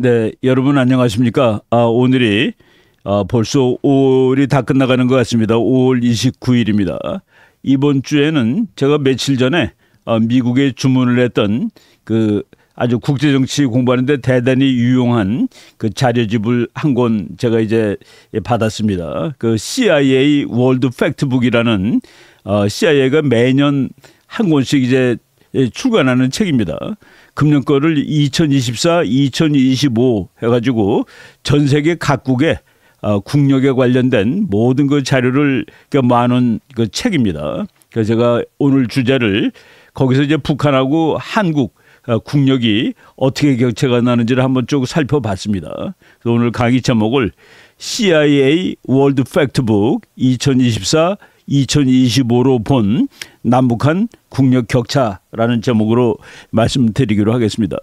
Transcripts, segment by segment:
네, 여러분 안녕하십니까? 아, 오늘이 아, 벌써 5월이 다 끝나가는 것 같습니다. 5월 29일입니다. 이번 주에는 제가 며칠 전에 아, 미국에 주문을 했던 그 아주 국제 정치 공부하는데 대단히 유용한 그 자료집을 한 권 제가 이제 받았습니다. 그 CIA 월드 팩트북이라는 어, 아, CIA가 매년 한 권씩 이제 예, 출간하는 책입니다. 금년 거를 2024, 2025 해가지고 전 세계 각국의 어, 국력에 관련된 모든 그 자료를 그 많은 그 책입니다. 그래서 제가 오늘 주제를 거기서 이제 북한하고 한국 어, 국력이 어떻게 격차가 나는지를 한번 쭉 살펴봤습니다. 그래서 오늘 강의 제목을 CIA 월드 팩트북 2024 2025로 본 남북한 국력 격차라는 제목으로 말씀드리기로 하겠습니다.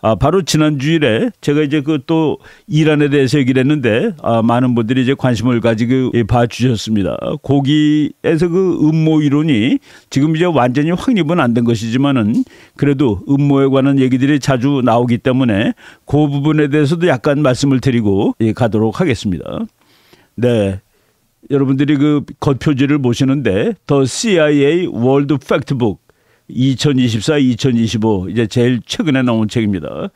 아, 바로 지난 주일에 제가 이제 그 또 이란에 대해서 얘기를 했는데 아, 많은 분들이 이제 관심을 가지고 봐주셨습니다. 거기에서 그 음모 이론이 지금 이제 완전히 확립은 안 된 것이지만은 그래도 음모에 관한 얘기들이 자주 나오기 때문에 그 부분에 대해서도 약간 말씀을 드리고 예, 가도록 하겠습니다. 네, 여러분들이 그 겉표지를 보시는데 더 CIA 월드 팩트북 2024-2025 이제 제일 최근에 나온 책입니다.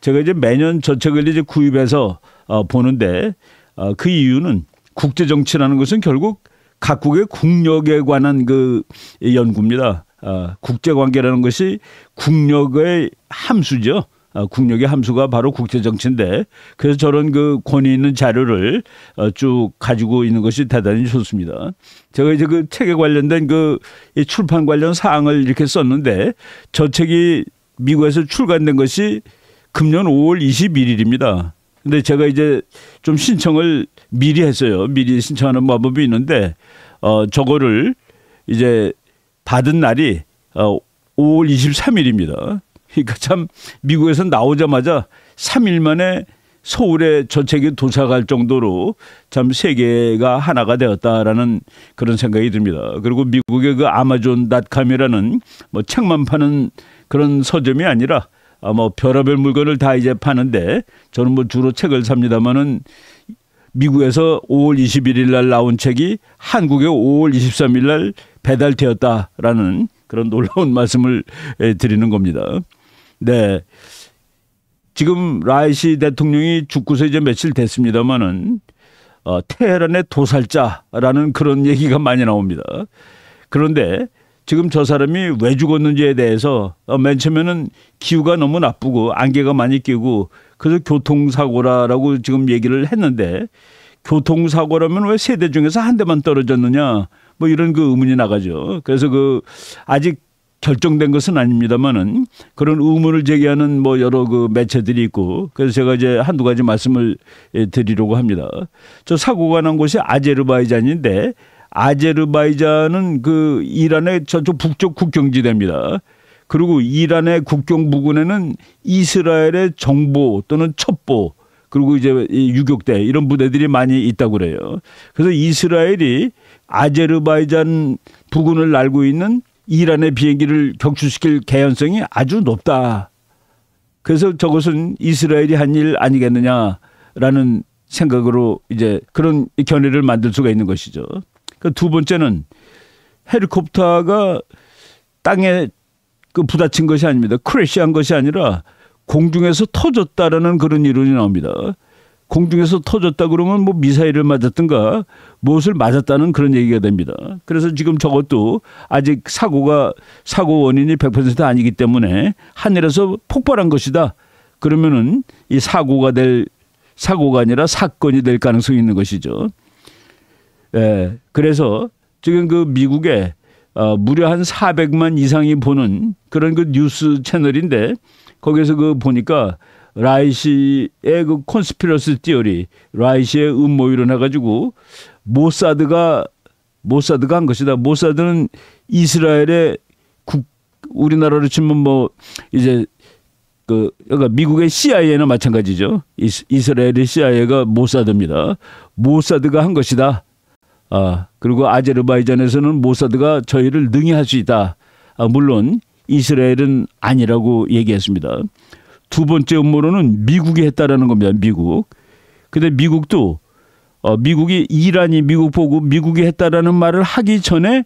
제가 이제 매년 저 책을 이제 구입해서 어, 보는데 어, 그 이유는 국제 정치라는 것은 결국 각국의 국력에 관한 그 연구입니다. 어, 국제 관계라는 것이 국력의 함수죠. 어, 국력의 함수가 바로 국제 정치인데 그래서 저런 그 권위 있는 자료를 어, 쭉 가지고 있는 것이 대단히 좋습니다. 제가 이제 그 책에 관련된 그 출판 관련 사항을 이렇게 썼는데 저 책이 미국에서 출간된 것이 금년 5월 21일입니다. 근데 제가 이제 좀 신청을 미리 했어요. 미리 신청하는 방법이 있는데 어 저거를 이제 받은 날이 어 5월 23일입니다. 그러니까 참 미국에서 나오자마자 3일 만에 서울에 저책이 도착할 정도로 참 세계가 하나가 되었다라는 그런 생각이 듭니다. 그리고 미국의 그 아마존닷컴이라는 뭐 책만 파는 그런 서점이 아니라 아뭐 별의별 물건을 다 이제 파는데 저는 뭐 주로 책을 삽니다만은 미국에서 5월 21일 날 나온 책이 한국에 5월 23일 날 배달되었다라는 그런 놀라운 말씀을 예, 드리는 겁니다. 네. 지금 라이시 대통령이 죽고서 이제 며칠 됐습니다마는 어, 테헤란의 도살자라는 그런 얘기가 많이 나옵니다. 그런데 지금 저 사람이 왜 죽었는지에 대해서 어, 맨 처음에는 기후가 너무 나쁘고 안개가 많이 끼고 그래서 교통사고라라고 지금 얘기를 했는데 교통사고라면 왜 세대 중에서 한 대만 떨어졌느냐 뭐 이런 그 의문이 나가죠. 그래서 그 아직 결정된 것은 아닙니다만은 그런 의문을 제기하는 뭐 여러 그 매체들이 있고 그래서 제가 이제 한두 가지 말씀을 예, 드리려고 합니다. 저 사고가 난 곳이 아제르바이잔인데 아제르바이잔은 그 이란의 저쪽 북쪽 국경지대입니다. 그리고 이란의 국경 부근에는 이스라엘의 정보 또는 첩보 그리고 이제 유격대 이런 부대들이 많이 있다고 그래요. 그래서 이스라엘이 아제르바이잔 부근을 날고 있는 이란의 비행기를 격추시킬 개연성이 아주 높다. 그래서 저것은 이스라엘이 한 일 아니겠느냐라는 생각으로 이제 그런 견해를 만들 수가 있는 것이죠. 그 두 번째는 헬리콥터가 땅에 그 부딪힌 것이 아닙니다. 크래시한 것이 아니라 공중에서 터졌다라는 그런 이론이 나옵니다. 공중에서 터졌다 그러면 뭐 미사일을 맞았든가 무엇을 맞았다는 그런 얘기가 됩니다. 그래서 지금 저것도 아직 사고가 사고 원인이 100% 아니기 때문에 하늘에서 폭발한 것이다. 그러면은 이 사고가 될 사고가 아니라 사건이 될 가능성이 있는 것이죠. 예. 그래서 지금 그 미국에 어, 무려 한 400만 이상이 보는 그런 그 뉴스 채널인데 거기에서 그 보니까 라이시의 그 콘스피러스 띠어리, 라이시의 음모 이론해 가지고 모사드가 모사드가 한 것이다. 모사드는 이스라엘의 국 우리나라로 치면 뭐 이제 그 그러니까 미국의 CIA나 마찬가지죠. 이스, 이스라엘의 CIA가 모사드입니다. 모사드가 한 것이다. 아, 그리고 아제르바이잔에서는 모사드가 저희를 능히 할 수 있다. 아, 물론 이스라엘은 아니라고 얘기했습니다. 두 번째 음모론은 미국이 했다라는 겁니다. 미국. 근데 미국도 어, 미국이 이란이 미국 보고 미국이 했다라는 말을 하기 전에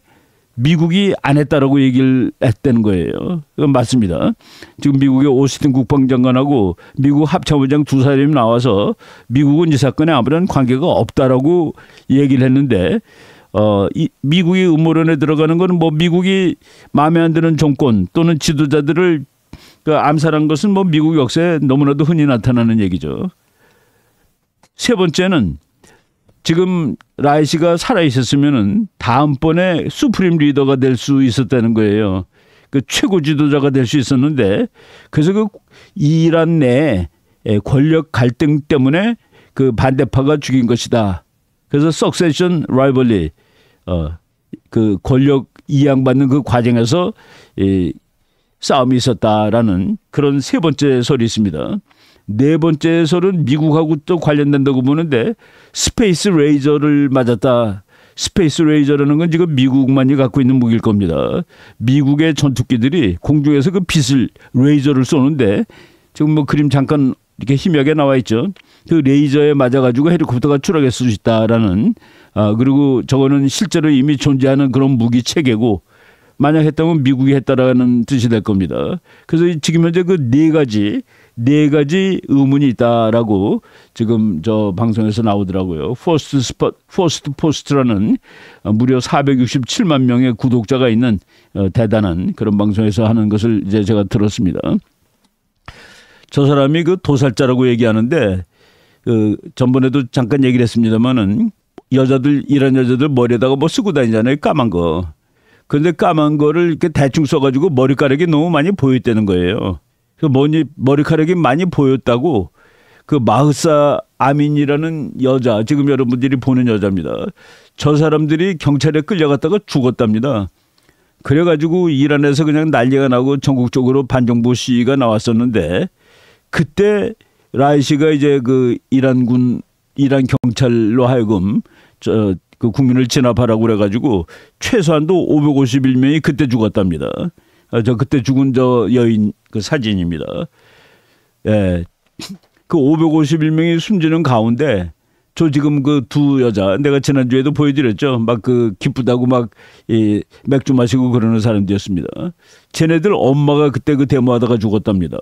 미국이 안 했다라고 얘기를 했다는 거예요. 그건 맞습니다. 지금 미국의 오스틴 국방장관하고 미국 합참의장 두 사람이 나와서 미국은 이 사건에 아무런 관계가 없다라고 얘기를 했는데 어, 이, 미국이 음모론에 들어가는 거는 뭐 미국이 마음에 안 드는 정권 또는 지도자들을 그 암살한 것은 뭐 미국 역사에 너무나도 흔히 나타나는 얘기죠. 세 번째는 지금 라이시가 살아 있었으면은 다음번에 수프림 리더가 될 수 있었다는 거예요. 그 최고 지도자가 될 수 있었는데 그래서 그 이란 내 권력 갈등 때문에 그 반대파가 죽인 것이다. 그래서 석세션 라이벌리 어 그 권력 이양받는 그 과정에서 이 싸움이 있었다라는 그런 세 번째 설이 있습니다. 네 번째 설은 미국하고 또 관련된다고 보는데 스페이스 레이저를 맞았다. 스페이스 레이저라는 건 지금 미국만이 갖고 있는 무기일 겁니다. 미국의 전투기들이 공중에서 그 빛을 레이저를 쏘는데 지금 뭐 그림 잠깐 이렇게 희미하게 나와 있죠. 그 레이저에 맞아가지고 헬리콥터가 추락했을 수 있다라는 아 그리고 저거는 실제로 이미 존재하는 그런 무기 체계고 만약 했다면 미국이 했다라는 뜻이 될 겁니다. 그래서 지금 현재 그 네 가지 네 가지 의문이 있다라고 지금 저 방송에서 나오더라고요. 포스트 스팟, 포스트 포스트라는 무려 467만 명의 구독자가 있는 어, 대단한 그런 방송에서 하는 것을 이제 제가 들었습니다. 저 사람이 그 도살자라고 얘기하는데 그 전번에도 잠깐 얘기를 했습니다마는 여자들 이런 여자들 머리에다가 뭐 쓰고 다니잖아요. 까만 거. 근데 까만 거를 이렇게 대충 써가지고 머리카락이 너무 많이 보였다는 거예요. 그 머니, 머리카락이 많이 보였다고 그 마흐사 아민이라는 여자 지금 여러분들이 보는 여자입니다. 저 사람들이 경찰에 끌려갔다가 죽었답니다. 그래가지고 이란에서 그냥 난리가 나고 전국적으로 반정부 시위가 나왔었는데 그때 라이시가 이제 그 이란군 이란 경찰로 하여금 저그 국민을 진압하라고 그래가지고 최소한도 551명이 그때 죽었답니다. 아, 저 그때 죽은 저 여인 그 사진입니다. 예. 그 551명이 숨지는 가운데 저 지금 그 두 여자 내가 지난주에도 보여드렸죠. 막 그 기쁘다고 막 이 맥주 마시고 그러는 사람들이었습니다. 쟤네들 엄마가 그때 그 데모하다가 죽었답니다.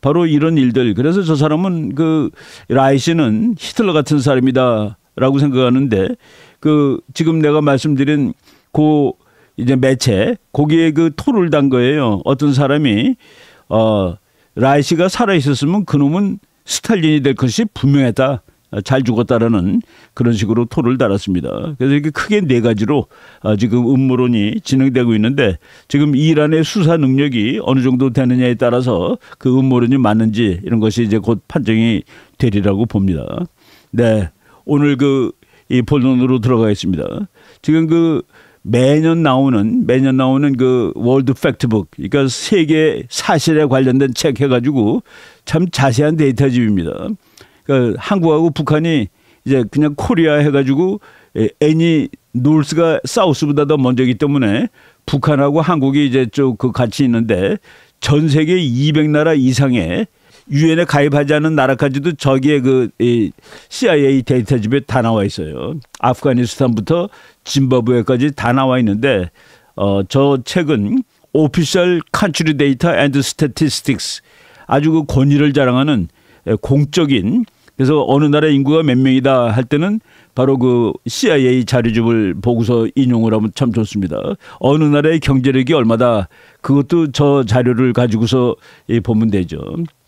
바로 이런 일들. 그래서 저 사람은 그 라이 씨는 히틀러 같은 사람이다라고 생각하는데 그 지금 내가 말씀드린 그 이제 매체 거기에 그 토를 단 거예요. 어떤 사람이 어 라이시가 살아 있었으면 그놈은 스탈린이 될 것이 분명했다. 잘 죽었다라는 그런 식으로 토를 달았습니다. 그래서 이렇게 크게 네 가지로 어, 지금 음모론이 진행되고 있는데 지금 이란의 수사 능력이 어느 정도 되느냐에 따라서 그 음모론이 맞는지 이런 것이 이제 곧 판정이 되리라고 봅니다. 네. 오늘 그이 본론으로 들어가 있습니다. 지금 그 매년 나오는 매년 나오는 그 월드 팩트북 그러니까 세계 사실에 관련된 책 해가지고 참 자세한 데이터집입니다. 그러니까 한국하고 북한이 이제 그냥 코리아 해가지고 애니 노스가 사우스보다 더 먼저기 때문에 북한하고 한국이 이제 쭉그 같이 있는데 전 세계 200나라 이상의 유엔에 가입하지 않은 나라까지도 저기에 그이 CIA 데이터집에 다 나와 있어요. 아프가니스탄부터 짐바브웨까지 다 나와 있는데 어저 책은 오피셜 칸츄리 데이터 앤드 스태티스틱스 아주 그 권위를 자랑하는 예, 공적인 그래서 어느 나라 인구가 몇 명이다 할 때는 바로 그 CIA 자료집을 보고서 인용을 하면 참 좋습니다. 어느 나라의 경제력이 얼마다 그것도 저 자료를 가지고서 예, 보면 되죠.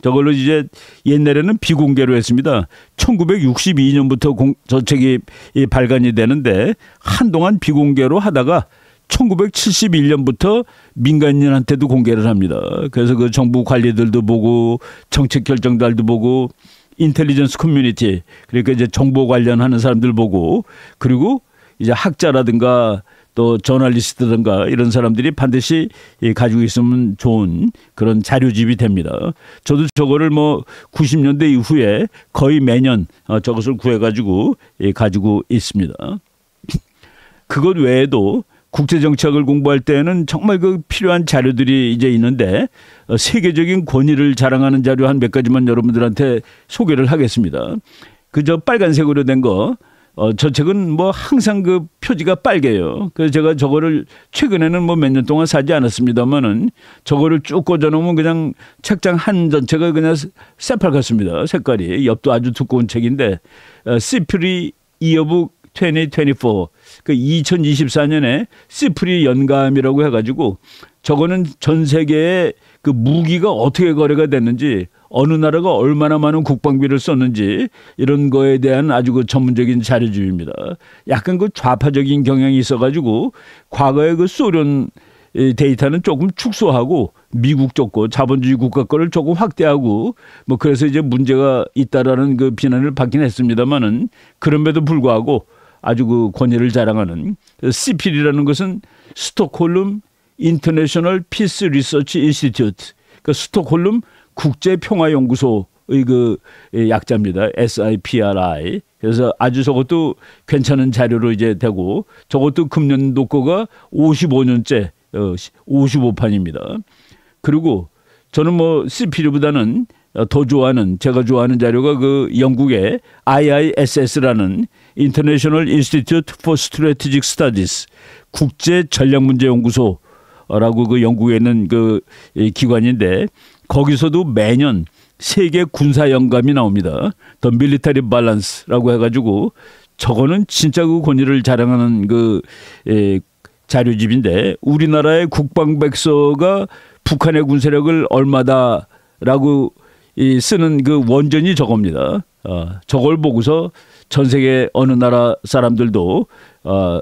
저걸로 이제 옛날에는 비공개로 했습니다. 1962년부터 공, 저 책이 예, 발간이 되는데 한동안 비공개로 하다가 1971년부터 민간인한테도 공개를 합니다. 그래서 그 정부 관리들도 보고 정책 결정달도 보고 인텔리전스 커뮤니티 그러니까 이제 정보 관련하는 사람들 보고 그리고 이제 학자라든가 또 저널리스트든가 이런 사람들이 반드시 가지고 있으면 좋은 그런 자료집이 됩니다. 저도 저거를 뭐 90년대 이후에 거의 매년 어, 저것을 구해가지고 예, 가지고 있습니다. 그것 외에도 국제 정책을 공부할 때는 정말 그 필요한 자료들이 이제 있는데 어, 세계적인 권위를 자랑하는 자료 한 몇 가지만 여러분들한테 소개를 하겠습니다. 그저 빨간색으로 된 거. 어, 저 책은 뭐 항상 그 표지가 빨개요. 그래서 제가 저거를 최근에는 뭐 몇 년 동안 사지 않았습니다만은 저거를 쭉 꽂아놓으면 그냥 책장 한 전체가 그냥 새빨갛습니다. 색깔이. 옆도 아주 두꺼운 책인데 어, 시프리 이어북 2024그 2024년에 시프리 연감이라고 해가지고 저거는 전 세계에 그 무기가 어떻게 거래가 됐는지 어느 나라가 얼마나 많은 국방비를 썼는지 이런 거에 대한 아주 그 전문적인 자료집입니다. 약간 그 좌파적인 경향이 있어가지고 과거에 그 소련 데이터는 조금 축소하고 미국 쪽 거, 자본주의 국가 거를 조금 확대하고 뭐 그래서 이제 문제가 있다라는 그 비난을 받긴 했습니다만은 그럼에도 불구하고 아주 그 권위를 자랑하는 그 CPI라는 것은 스톡홀름 인터내셔널 피스 리서치 인스티튜트 그러니까 그 스톡홀름 국제 평화 연구소의 그 약자입니다. SIPRI. 그래서 아주 저것도 괜찮은 자료로 이제 되고 저것도 금년도 거가 55년째 55판입니다. 어, 그리고 저는 뭐 CPR보다는 어, 더 좋아하는 제가 좋아하는 자료가 그 영국의 IISS라는 International Institute for Strategic Studies 국제 전략 문제 연구소라고 그 영국에 있는 그 기관인데 거기서도 매년 세계 군사 영감이 나옵니다. 더 밀리터리 밸런스라고 해 가지고 저거는 진짜 그 권위를 자랑하는 그 에, 예, 자료집인데 우리나라의 국방백서가 북한의 군세력을 얼마다라고 이 쓰는 그 원전이 저겁니다. 어, 저걸 보고서 전 세계 어느 나라 사람들도 어,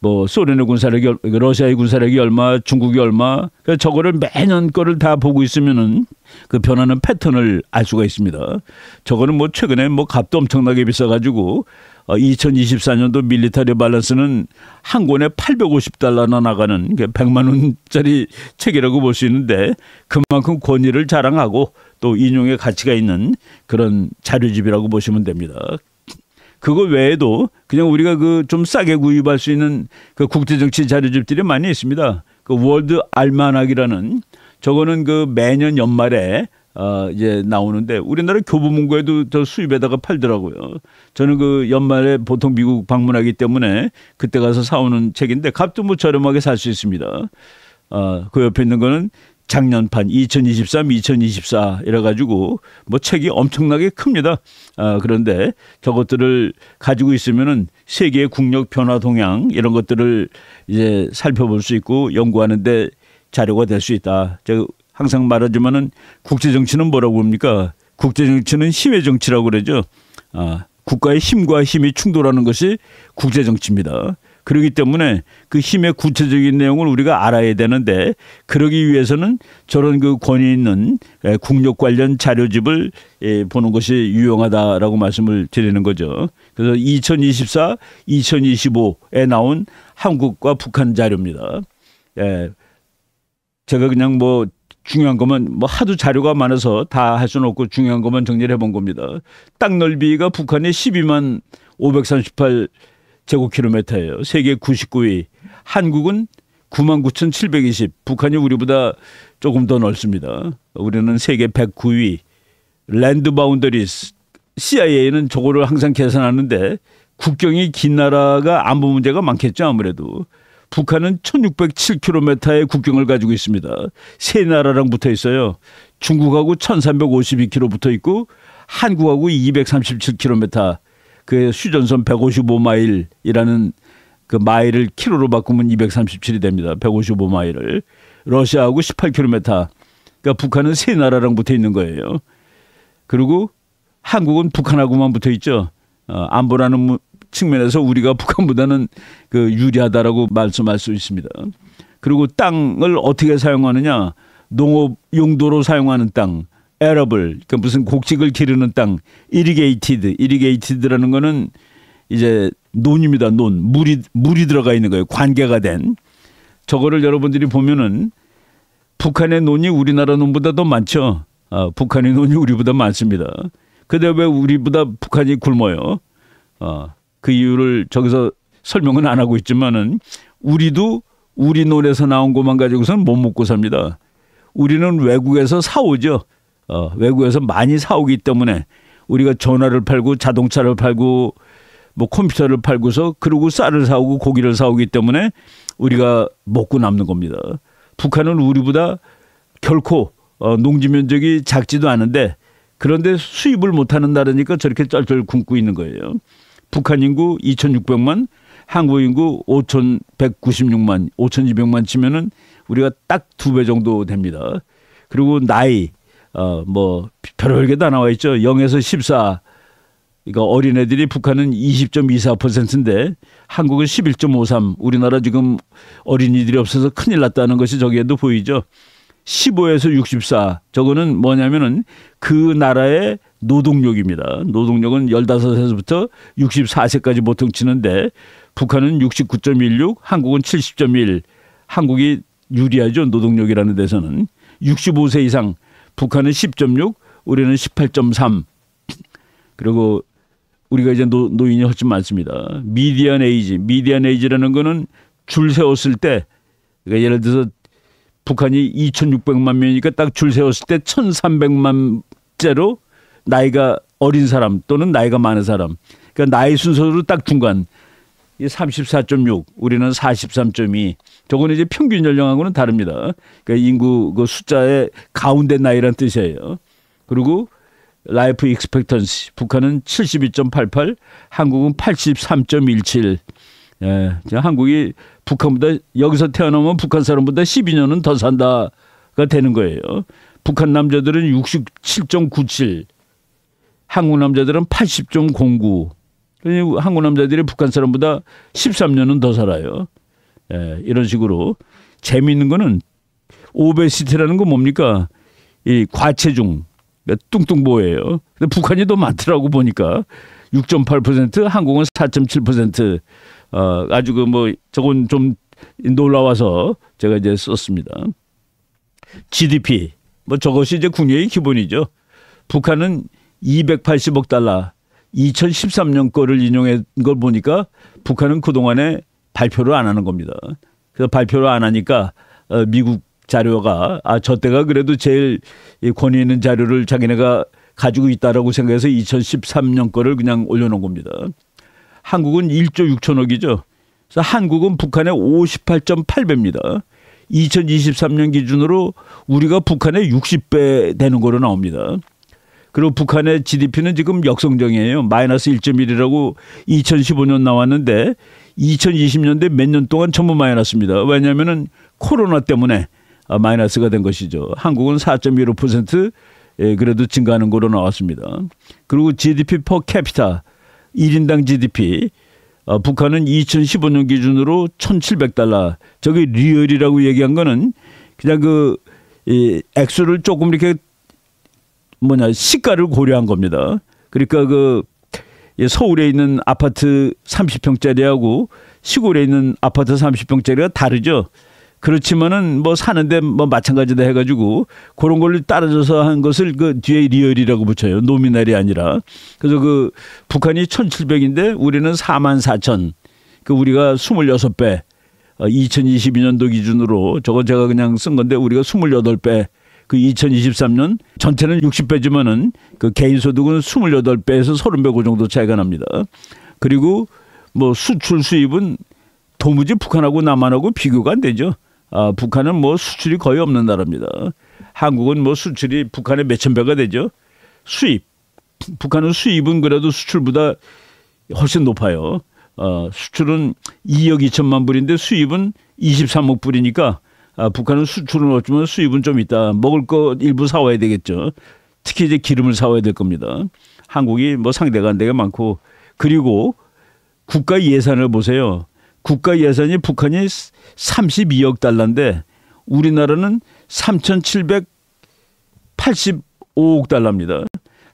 뭐 소련의 군사력이 그 러시아의 군사력이 얼마, 중국이 얼마, 그 저거를 매년 거를 다 보고 있으면은 그 변하는 패턴을 알 수가 있습니다. 저거는 뭐 최근에 뭐 값도 엄청나게 비싸가지고 어, 2024년도 밀리터리 밸런스는 한 권에 850달러나 나가는 100만 그 원짜리 책이라고 볼 수 있는데 그만큼 권위를 자랑하고 또 인용의 가치가 있는 그런 자료집이라고 보시면 됩니다. 그거 외에도 그냥 우리가 그 좀 싸게 구입할 수 있는 그 국제정치 자료집들이 많이 있습니다. 그 월드 알만학이라는 저거는 그 매년 연말에 어 이제 나오는데 우리나라 교보문고에도 저 수입에다가 팔더라고요. 저는 그 연말에 보통 미국 방문하기 때문에 그때 가서 사오는 책인데 값도 뭐 저렴하게 살 수 있습니다. 어, 그 옆에 있는 거는 작년판 2023, 2024 이래가지고 뭐 책이 엄청나게 큽니다. 아, 그런데 저것들을 가지고 있으면은 세계의 국력 변화 동향 이런 것들을 이제 살펴볼 수 있고 연구하는데 자료가 될 수 있다. 제 항상 말하지만은 국제 정치는 뭐라고 합니까? 국제 정치는 힘의 정치라고 그러죠. 아, 국가의 힘과 힘이 충돌하는 것이 국제 정치입니다. 그러기 때문에 그 힘의 구체적인 내용을 우리가 알아야 되는데 그러기 위해서는 저런 그 권위 있는 예, 국력 관련 자료집을 예, 보는 것이 유용하다라고 말씀을 드리는 거죠. 그래서 2024, 2025에 나온 한국과 북한 자료입니다. 예. 제가 그냥 뭐 중요한 것만 뭐 하도 자료가 많아서 다 할 수는 없고 중요한 것만 정리를 해본 겁니다. 땅 넓이가 북한의 12만 538 제곱킬로미터예요. 세계 99위. 한국은 99,720. 북한이 우리보다 조금 더 넓습니다. 우리는 세계 109위. 랜드 바운더리스. CIA는 저거를 항상 계산하는데 국경이 긴 나라가 안보 문제가 많겠죠 아무래도. 북한은 1607km의 국경을 가지고 있습니다. 세 나라랑 붙어 있어요. 중국하고 1352km 붙어 있고 한국하고 237km 그수전선 155마일이라는 그 마일을 키로로 바꾸면 237이 됩니다. 155마일을 러시아하고 18km. 그러니까 북한은 세 나라랑 붙어 있는 거예요. 그리고 한국은 북한하고만 붙어 있죠. 어, 안보라는 측면에서 우리가 북한보다는 그 유리하다라고 말씀할 수 있습니다. 그리고 땅을 어떻게 사용하느냐? 농업 용도로 사용하는 땅, 에러블 그 그러니까 무슨 곡식을 기르는 땅 이리게이티드 이리게이티드라는 거는 이제 논입니다 논 물이 물이 들어가 있는 거예요 관계가 된 저거를 여러분들이 보면은 북한의 논이 우리나라 논보다 더 많죠 아, 북한의 논이 우리보다 많습니다 근데 왜 우리보다 북한이 굶어요 아, 그 이유를 저기서 설명은 안 하고 있지만은 우리도 우리 논에서 나온 것만 가지고선못 먹고 삽니다 우리는 외국에서 사오죠 어, 외국에서 많이 사오기 때문에 우리가 전화를 팔고 자동차를 팔고 뭐 컴퓨터를 팔고서 그러고 쌀을 사오고 고기를 사오기 때문에 우리가 먹고 남는 겁니다. 북한은 우리보다 결코 어, 농지 면적이 작지도 않은데 그런데 수입을 못하는 나라니까 저렇게 쩔쩔 굶고 있는 거예요. 북한 인구 2,600만, 한국 인구 5,196만, 5,200만 치면은 우리가 딱 두 배 정도 됩니다. 그리고 나이 어뭐 별별게 다 나와 있죠. 0에서 14. 그러니까 어린애들이 북한은 20.24%인데 한국은 11.53. 우리나라 지금 어린이들이 없어서 큰일 났다는 것이 저기에도 보이죠. 15에서 64. 저거는 뭐냐면은 그 나라의 노동력입니다. 노동력은 15세서부터 64세까지 보통 치는데 북한은 69.16, 한국은 70.1. 한국이 유리하죠. 노동력이라는 데서는 65세 이상 북한은 10.6, 우리는 18.3. 그리고 우리가 이제 노, 노인이 훨씬 많습니다. 미디안 에이지, 미디안 에이지라는 거는 줄 세웠을 때 그러니까 예를 들어서 북한이 2,600만 명이니까 딱 줄 세웠을 때 1,300만째로 나이가 어린 사람 또는 나이가 많은 사람. 그러니까 나이 순서로 딱 중간. 이 34.6, 우리는 43.2. 저건 이제 평균 연령하고는 다릅니다. 그러니까 인구 그 숫자의 가운데 나이란 뜻이에요. 그리고 라이프 익스펙턴시 북한은 72.88, 한국은 83.17. 예, 한국이 북한보다 여기서 태어나면 북한 사람보다 12년은 더 산다가 되는 거예요. 북한 남자들은 67.97, 한국 남자들은 80.09. 한국 남자들이 북한 사람보다 13년은 더 살아요. 예, 이런 식으로 재미있는 거는 오베시티라는 건 뭡니까? 이 과체중 그러니까 뚱뚱보예요. 근데 북한이 더 많더라고 보니까 6.8% 한국은 4.7% 어, 아주 그 뭐 저건 좀 놀라워서 제가 이제 썼습니다. GDP 뭐 저것이 이제 국내의 기본이죠. 북한은 280억 달러 2013년 거를 인용한 걸 보니까 북한은 그동안에 발표를 안 하는 겁니다. 그래서 발표를 안 하니까 어, 미국 자료가 아, 저 때가 그래도 제일 권위 있는 자료를 자기네가 가지고 있다라고 생각해서 2013년 거를 그냥 올려놓은 겁니다. 한국은 1조 6천억이죠. 그래서 한국은 북한의 58.8배입니다. 2023년 기준으로 우리가 북한의 60배 되는 거로 나옵니다. 그리고 북한의 GDP는 지금 역성장이에요. 마이너스 1.1이라고 2015년 나왔는데 2020년대 몇 년 동안 전부 마이너스입니다. 왜냐하면은 코로나 때문에 아, 마이너스가 된 것이죠. 한국은 4.15% 예, 그래도 증가하는 거로 나왔습니다. 그리고 GDP 퍼 캐피타 1인당 GDP 어, 북한은 2015년 기준으로 1,700달러. 저기 리얼이라고 얘기한 거는 그냥 그이 액수를 조금 이렇게 뭐냐 시가를 고려한 겁니다. 그러니까 그 서울에 있는 아파트 30평짜리하고 시골에 있는 아파트 30평짜리가 다르죠. 그렇지만은 뭐 사는데 뭐 마찬가지다 해가지고 그런 걸 따라줘서 한 것을 그 뒤에 리얼이라고 붙여요. 노미널이 아니라. 그래서 그 북한이 1,700인데 우리는 4 4 0 0 0그 우리가 26배. 2022년도 어, 기준으로 저거 제가 그냥 쓴 건데 우리가 28배 그 2023년 전체는 60배지만은 그 개인 소득은 28배에서 30배 그 정도 차이가 납니다. 그리고 뭐 수출 수입은 도무지 북한하고 남한하고 비교가 안 되죠. 아, 북한은 뭐 수출이 거의 없는 나라입니다. 한국은 뭐 수출이 북한의 몇천 배가 되죠. 수입 북한은 수입은 그래도 수출보다 훨씬 높아요. 어, 수출은 2억 2천만 불인데 수입은 23억 불이니까 아, 북한은 수출은 없지만 수입은 좀 있다. 먹을 거 일부 사와야 되겠죠. 특히 이제 기름을 사와야 될 겁니다. 한국이 뭐 상대가 안 되게 많고 그리고 국가 예산을 보세요. 국가 예산이 북한이 32억 달러인데 우리나라는 3,785억 달러입니다.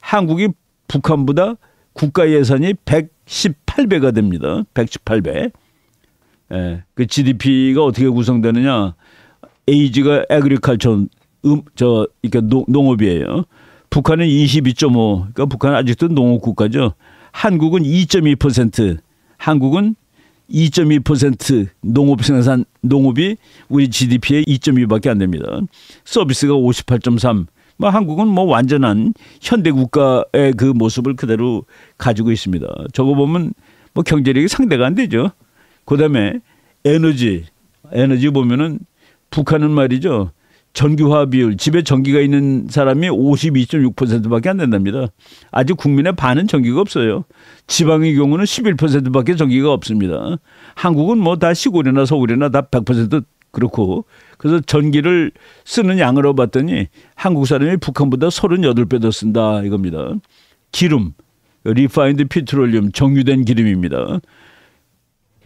한국이 북한보다 국가 예산이 118배가 됩니다. 118배. 예, 그 GDP가 어떻게 구성되느냐? 에이지가 에그리컬처 음, 저이러니까 농, 농업이에요. 북한은 22.5. 그러니까 북한은 아직도 농업 국가죠. 한국은 2.2%. 한국은 2.2% 농업 생산 농업이 우리 GDP의 2.2밖에 안 됩니다. 서비스가 58.3. 뭐 한국은 뭐 완전한 현대 국가의 그 모습을 그대로 가지고 있습니다. 저거 보면 뭐 경제력이 상대가 안 되죠. 그다음에 에너지 에너지 보면은 북한은 말이죠. 전기화 비율 집에 전기가 있는 사람이 52.6%밖에 안 된답니다. 아직 국민의 반은 전기가 없어요. 지방의 경우는 11%밖에 전기가 없습니다. 한국은 뭐다 시골이나 서울이나 다 100% 그렇고 그래서 전기를 쓰는 양으로 봤더니 한국 사람이 북한보다 38배 더 쓴다 이겁니다. 기름, 리파인드 피트롤륨 정유된 기름입니다.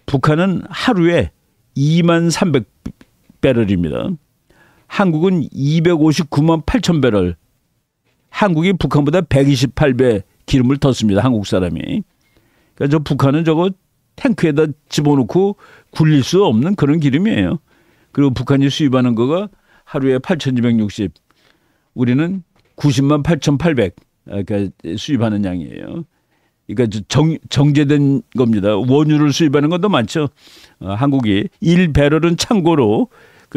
북한은 하루에 2만 300 배럴입니다. 한국은 259만 8천 배럴. 한국이 북한보다 128배 기름을 더습니다 한국 사람이. 그러니까 저 북한은 저거 탱크에다 집어넣고 굴릴 수 없는 그런 기름이에요. 그리고 북한이 수입하는 거가 하루에 8,260. 우리는 90만 8,800. 그러니까 수입하는 양이에요. 그러니까 정, 정제된 겁니다. 원유를 수입하는 것도 많죠. 어, 한국이 1배럴은 참고로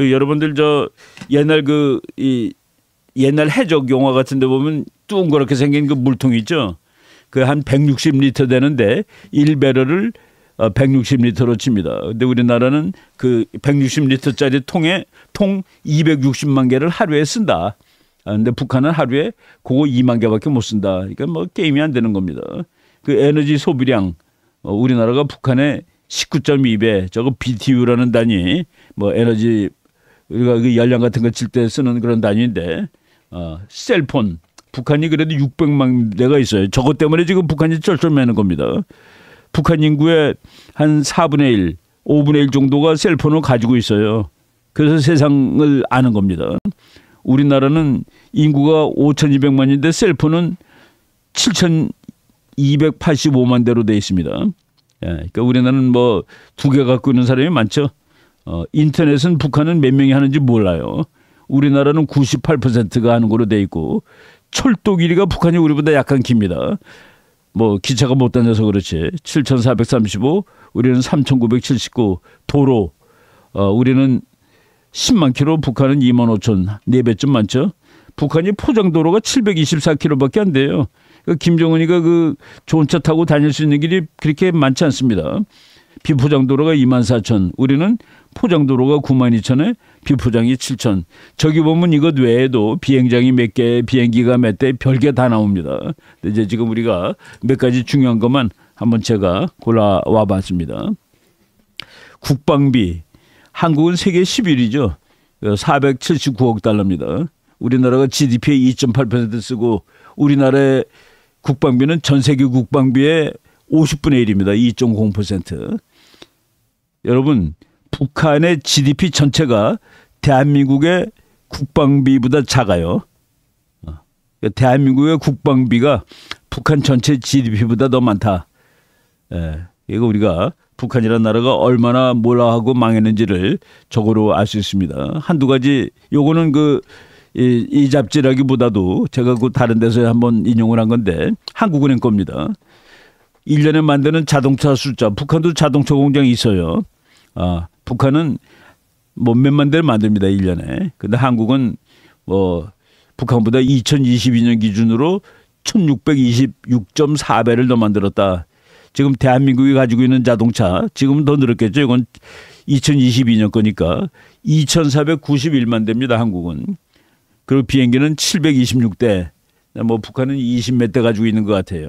그 여러분들 저 옛날 그 이 옛날 해적 영화 같은 데 보면 뚱그렇게 생긴 그 물통 있죠. 그 한 160리터 되는데 1배럴을 160리터로 어, 칩니다. 근데 우리나라는 그 160리터짜리 통에 통 260만 개를 하루에 쓴다. 아, 근데 북한은 하루에 그거 2만 개밖에 못 쓴다. 그러니까 뭐 게임이 안 되는 겁니다. 그 에너지 소비량 어, 우리나라가 북한의 19.2배 저거 BTU라는 단위 뭐 에너지 우리가 그열량 같은 거 칠 때 쓰는 그런 단위인데 어, 셀폰 북한이 그래도 600만 대가 있어요. 저것 때문에 지금 북한이 쩔쩔 매는 겁니다. 북한 인구의 한 4분의 1, 5분의 1 정도가 셀폰을 가지고 있어요. 그래서 세상을 아는 겁니다. 우리나라는 인구가 5,200만인데 셀폰은 7,285만 대로 돼 있습니다. 예, 그러니까 우리나라는 뭐 두 개 갖고 있는 사람이 많죠. 어, 인터넷은 북한은 몇 명이 하는지 몰라요. 우리나라는 98%가 하는 거로 돼 있고 철도 길이가 북한이 우리보다 약간 깁니다. 뭐 기차가 못 다녀서 그렇지. 7,435 우리는 3,979 도로 어, 우리는 10만 킬로 북한은 2만 5천 네배쯤 많죠. 북한이 포장도로가 7 2 4 k 로밖에안 돼요. 그러니까 김정은이가 그 좋은 차 타고 다닐 수 있는 길이 그렇게 많지 않습니다. 비포장도로가 2만 4천 우리는 포장도로가 9만 2천에 비포장이 7천. 저기 보면 이것 외에도 비행장이 몇 개, 비행기가 몇 대, 별게 다 나옵니다. 이제 지금 우리가 몇 가지 중요한 것만 한번 제가 골라와 봤습니다. 국방비. 한국은 세계 10위죠. 479억 어, 달러입니다. 우리나라가 GDP의 2.8% 쓰고 우리나라의 국방비는 전 세계 국방비의 50분의 1입니다. 2.0%. 여러분 북한의 GDP 전체가 대한민국의 국방비보다 작아요. 어. 그러니까 대한민국의 국방비가 북한 전체 GDP보다 더 많다. 예, 이거 우리가 북한이라는 나라가 얼마나 몰아하고 망했는지를 적으로 알 수 있습니다. 한두 가지 요거는 그 이, 이 잡지라기보다도 제가 그 다른 데서 한번 인용을 한 건데 한국은행 겁니다. 1년에 만드는 자동차 숫자 북한도 자동차 공장이 있어요. 아, 북한은 뭐 몇만 대를 만듭니다. 1년에. 근데 한국은 뭐 북한보다 2022년 기준으로 1626.4배를 더 만들었다. 지금 대한민국이 가지고 있는 자동차 지금 더 늘었겠죠. 이건 2022년 거니까 2491만 대입니다. 한국은. 그리고 비행기는 726대. 뭐 북한은 20몇 대 가지고 있는 것 같아요.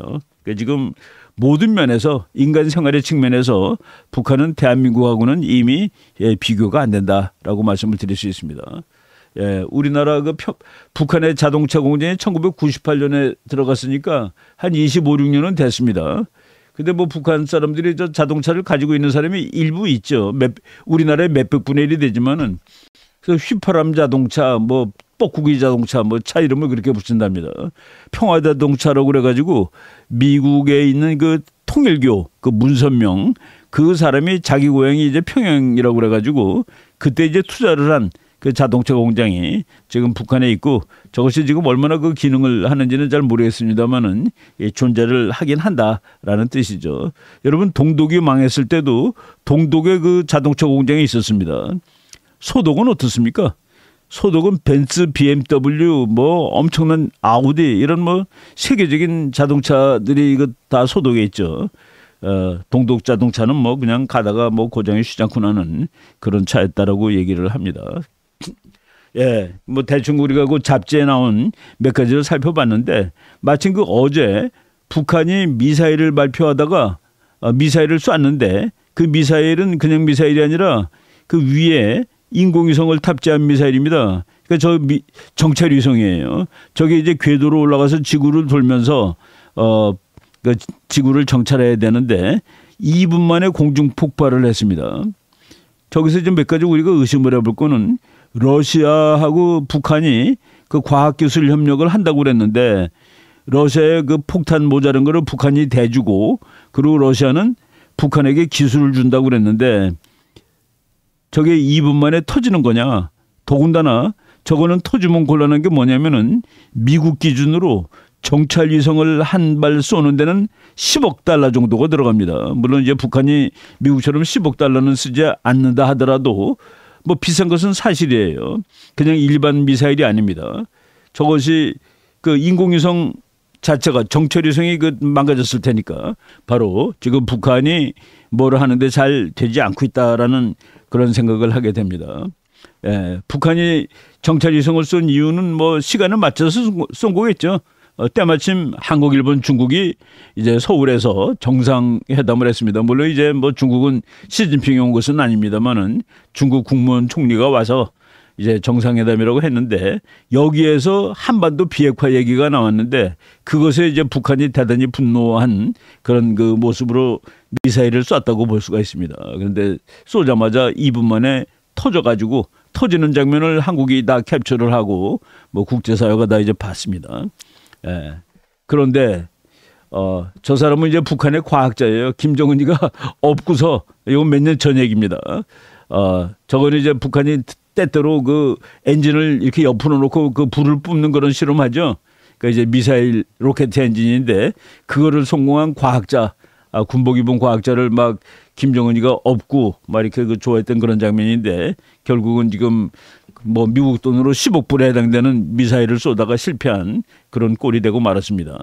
그러니까 지금 모든 면에서 인간 생활의 측면에서 북한은 대한민국하고는 이미 예, 비교가 안 된다라고 말씀을 드릴 수 있습니다. 예, 우리나라 그 표, 북한의 자동차 공장이 1998년에 들어갔으니까 한 25, 6년은 됐습니다. 근데 뭐 북한 사람들이 저 자동차를 가지고 있는 사람이 일부 있죠. 몇, 우리나라의 몇백 분의 일이 되지만은 그래서 휘파람 자동차 뭐 뻐꾸기 자동차 뭐 차 이름을 그렇게 붙인답니다. 평화자동차라고 그래가지고 미국에 있는 그 통일교 그 문선명 그 사람이 자기 고향이 이제 평양이라고 그래가지고 그때 이제 투자를 한 그 자동차 공장이 지금 북한에 있고 저것이 지금 얼마나 그 기능을 하는지는 잘 모르겠습니다만은 예, 존재를 하긴 한다라는 뜻이죠. 여러분 동독이 망했을 때도 동독에 그 자동차 공장이 있었습니다. 소독은 어떻습니까? 소득은 벤츠, BMW, 뭐 엄청난 아우디 이런 뭐 세계적인 자동차들이 이거 다 소득에 있죠. 어, 동독 자동차는 뭐 그냥 가다가 뭐 고장이 쉬지 않고 나는 그런 차였다라고 얘기를 합니다. 예, 뭐 대충 우리가 그 잡지에 나온 몇 가지를 살펴봤는데 마침 그 어제 북한이 미사일을 발표하다가 어, 미사일을 쐈는데 그 미사일은 그냥 미사일이 아니라 그 위에 인공위성을 탑재한 미사일입니다. 그러니까 저 미, 정찰 위성이에요. 저게 이제 궤도로 올라가서 지구를 돌면서 어그 그러니까 지구를 정찰해야 되는데 2분 만에 공중 폭발을 했습니다. 저기서 이제 몇 가지 우리가 의심을 해볼 거는 러시아하고 북한이 그 과학기술 협력을 한다고 그랬는데 러시아의 그 폭탄 모자른 거를 북한이 대주고 그리고 러시아는 북한에게 기술을 준다고 그랬는데 저게 2분 만에 터지는 거냐. 더군다나 저거는 터지면 곤란한 게 뭐냐면은 미국 기준으로 정찰 위성을 한 발 쏘는 데는 10억 달러 정도가 들어갑니다. 물론 이제 북한이 미국처럼 10억 달러는 쓰지 않는다 하더라도 뭐 비싼 것은 사실이에요. 그냥 일반 미사일이 아닙니다. 저것이 그 인공위성 자체가 정찰위성이 그 망가졌을 테니까 바로 지금 북한이 뭐를 하는데 잘 되지 않고 있다라는 그런 생각을 하게 됩니다. 예, 북한이 정찰위성을 쏜 이유는 뭐 시간을 맞춰서 쏜 거겠죠. 어, 때마침 한국, 일본, 중국이 이제 서울에서 정상회담을 했습니다. 물론 이제 뭐 중국은 시진핑이 온 것은 아닙니다만은 중국 국무원 총리가 와서 이제 정상회담이라고 했는데 여기에서 한반도 비핵화 얘기가 나왔는데 그것에 이제 북한이 대단히 분노한 그런 그 모습으로 미사일을 쐈다고 볼 수가 있습니다. 그런데 쏘자마자 2분 만에 터져가지고 터지는 장면을 한국이 다 캡처를 하고 뭐 국제사회가 다 이제 봤습니다. 예. 그런데 어, 저 사람은 이제 북한의 과학자예요. 김정은이가 없고서 이건 몇 년 전 얘기입니다. 어, 저거는 이제 북한이 때때로 그 엔진을 이렇게 옆으로 놓고 그 불을 뿜는 그런 실험하죠. 그 이제 미사일 로켓 엔진인데 그거를 성공한 과학자 아, 군복 입은 과학자를 막 김정은이가 업고 막 이렇게 그 좋아했던 그런 장면인데 결국은 지금 뭐 미국 돈으로 10억불에 해당되는 미사일을 쏘다가 실패한 그런 꼴이 되고 말았습니다.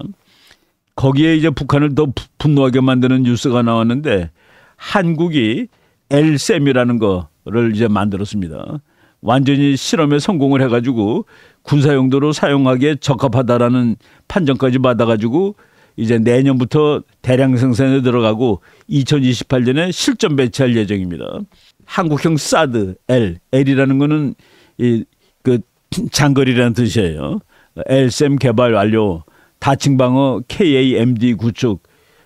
거기에 이제 북한을 더 분노하게 만드는 뉴스가 나왔는데 한국이 엘셈이라는 거를 이제 만들었습니다. 완전히 실험에 성공을 해가지고 군사 용도로 사용하기에 적합하다라는 판정까지 받아가지고 이제 내년부터 대량 생산에 들어가고 2028년에 실전 배치할 예정입니다. 한국형 사드 L L이라는 거는 이그 장거리라는 뜻이에요. LSM 개발 완료 다층 방어 KAMD 구축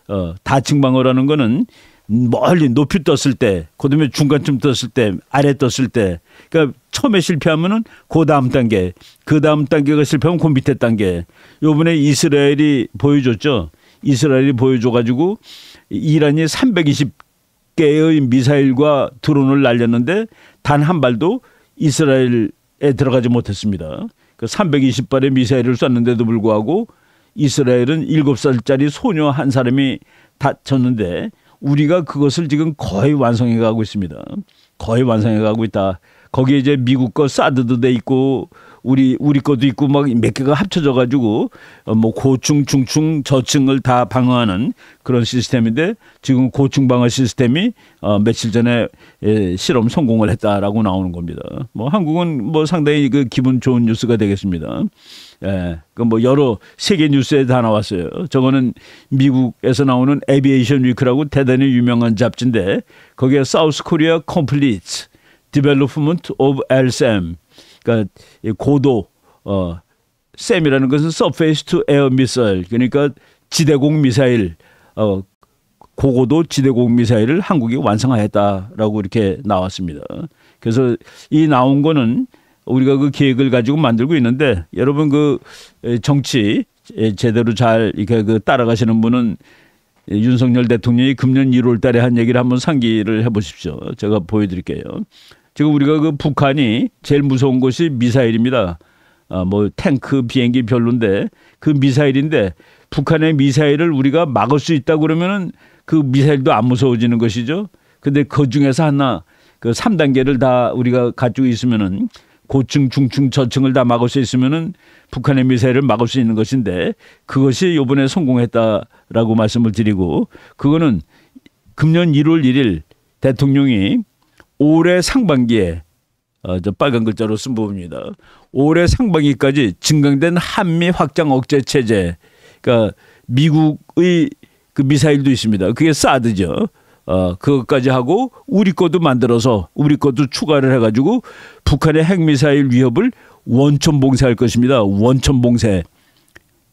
어, 다층 방어라는 거는 멀리 높이 떴을 때, 그다음에 중간쯤 떴을 때, 아래 떴을 때, 그러니까 처음에 실패하면은 그 다음 단계, 그 다음 단계가 실패하면 그 밑에 단계. 요번에 이스라엘이 보여줬죠. 이스라엘이 보여줘가지고 이란이 320개의 미사일과 드론을 날렸는데 단 한 발도 이스라엘에 들어가지 못했습니다. 그 320발의 미사일을 쐈는데도 불구하고 이스라엘은 7살짜리 소녀 한 사람이 다쳤는데 우리가 그것을 지금 거의 완성해 가고 있습니다. 거의 완성해 가고 있다. 거기에 이제 미국 거 사드도 돼 있고 우리 우리 것도 있고 막 몇 개가 합쳐져 가지고 어, 뭐 고층, 중층, 저층을 다 방어하는 그런 시스템인데 지금 고층 방어 시스템이 어 며칠 전에 예, 실험 성공을 했다라고 나오는 겁니다. 뭐 한국은 뭐 상당히 그 기분 좋은 뉴스가 되겠습니다. 예. 그 뭐 여러 세계 뉴스에 다 나왔어요. 저거는 미국에서 나오는 에비에이션 위크라고 대단히 유명한 잡지인데 거기에 사우스 코리아 컴플리트 디벨롭먼트 오브 엘 s m 그러니까 고도 어 셈이라는 것은 서페이스 투 에어 미사일 그러니까 지대공 미사일 어 고고도 지대공 미사일을 한국이 완성하였다라고 이렇게 나왔습니다. 그래서 이 나온 거는 우리가 그 계획을 가지고 만들고 있는데 여러분 그 정치 제대로 잘 이렇게 그 따라가시는 분은 윤석열 대통령이 금년 1월 달에 한 얘기를 한번 상기를 해 보십시오. 제가 보여드릴게요. 지금 우리가 그 북한이 제일 무서운 것이 미사일입니다. 아, 뭐 탱크 비행기 별론데 그 미사일인데 북한의 미사일을 우리가 막을 수 있다 그러면은 그 미사일도 안 무서워지는 것이죠. 근데 그 중에서 하나 그 3단계를 다 우리가 가지고 있으면은 고층, 중층, 저층을 다 막을 수 있으면은 북한의 미사일을 막을 수 있는 것인데 그것이 요번에 성공했다라고 말씀을 드리고 그거는 금년 1월 1일 대통령이 올해 상반기에 어, 저 빨간 글자로 쓴 부분입니다. 올해 상반기까지 증강된 한미 확장 억제 체제, 그러니까 미국의 그 미사일도 있습니다. 그게 사드죠. 어, 그것까지 하고 우리 것도 만들어서 우리 것도 추가를 해가지고 북한의 핵미사일 위협을 원천 봉쇄할 것입니다. 원천 봉쇄.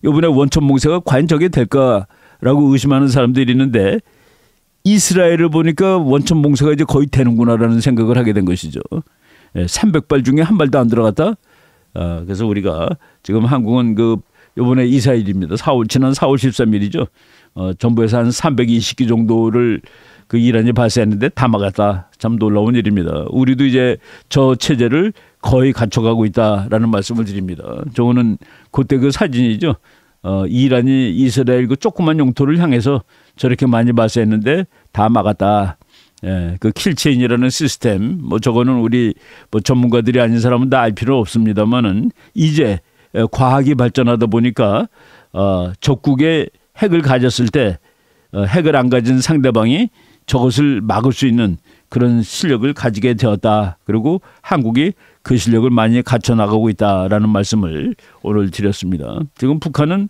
이번에 원천 봉쇄가 과연 저게 될까라고 의심하는 사람들이 있는데 이스라엘을 보니까 원천 봉쇄가 이제 거의 되는구나라는 생각을 하게 된 것이죠. 300발 예, 중에 한 발도 안 들어갔다. 아, 그래서 우리가 지금 한국은 그 요번에 이사일입니다. 4월 지난 4월 13일이죠. 어, 정부에서 한 320기 정도를 그 이란이 발사했는데 다 막았다. 참 놀라운 일입니다. 우리도 이제 저 체제를 거의 갖춰가고 있다라는 말씀을 드립니다. 저거는 그때 그 사진이죠. 어, 이란이 이스라엘 그 조그만 영토를 향해서 저렇게 많이 봐서 했는데 다 막았다. 예, 그 킬체인이라는 시스템 뭐 저거는 우리 뭐 전문가들이 아닌 사람은 다 알 필요 없습니다만은 이제 예, 과학이 발전하다 보니까 어, 적국의 핵을 가졌을 때 어, 핵을 안 가진 상대방이 저것을 막을 수 있는 그런 실력을 가지게 되었다. 그리고 한국이 그 실력을 많이 갖춰 나가고 있다라는 말씀을 오늘 드렸습니다. 지금 북한은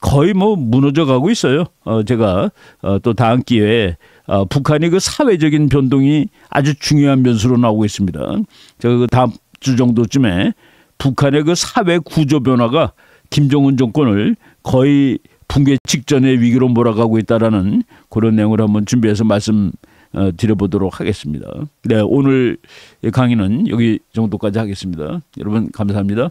거의 뭐 무너져 가고 있어요. 어, 제가 어, 또 다음 기회에 어, 북한이 그 사회적인 변동이 아주 중요한 변수로 나오고 있습니다. 제가 그 다음 주 정도쯤에 북한의 그 사회 구조 변화가 김정은 정권을 거의 붕괴 직전의 위기로 몰아가고 있다라는 그런 내용을 한번 준비해서 말씀 어, 드려보도록 하겠습니다. 네, 오늘 강의는 여기 정도까지 하겠습니다. 여러분 감사합니다.